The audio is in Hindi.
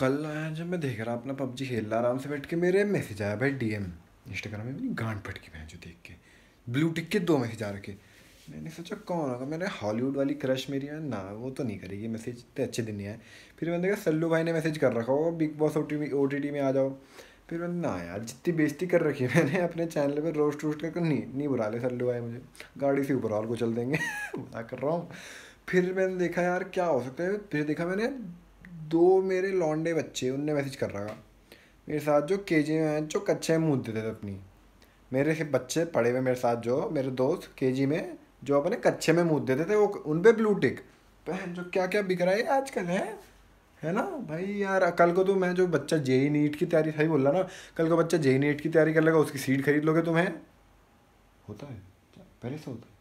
कल आया जब मैं देख रहा अपना पबजी खेल रहा आराम से बैठ के मेरे मैसेज आया भाई डीएम इंस्टाग्राम में मेरी गांड फट की जो देख के ब्लू टिक के दो मैसेज आ रखे मैंने सोचा कौन होगा मैंने हॉलीवुड वाली क्रश मेरी है ना वो तो नहीं करेगी मैसेज इतने अच्छे दिन नहीं आए फिर मैंने देखा सल्लू भाई ने मैसेज कर रखा होगा big boss O T O T T में आ जाओ फिर मैंने ना यार जितनी बेइज्जती कर रखी है मैंने अपने चैनल पर रोस्ट रोस्ट करके नहीं नहीं बुला ले सल्लू भाई मुझे गाड़ी से ऊपर और को चल देंगे बुला कर रहा हूँ फिर मैंने देखा यार क्या हो सकता है फिर देखा मैंने दो मेरे लौंडे बच्चे उनने मैसेज कर था मेरे साथ जो के जी में जो कच्चे मुँह देते थे अपनी मेरे से बच्चे पढ़े हुए मेरे साथ जो मेरे दोस्त के जी में जो अपने कच्चे में मुँह देते थे वो उन पर ब्लू टिक बहन जो क्या क्या बिक रहा है आजकल है है ना भाई यार कल को तो मैं जो बच्चा जे ई e नीट की तैयारी सही बोल रहा ना कल को बच्चा जे ई e नीट की तैयारी कर लेगा उसकी सीट खरीद लोगे तुम्हें होता है पहले से होता है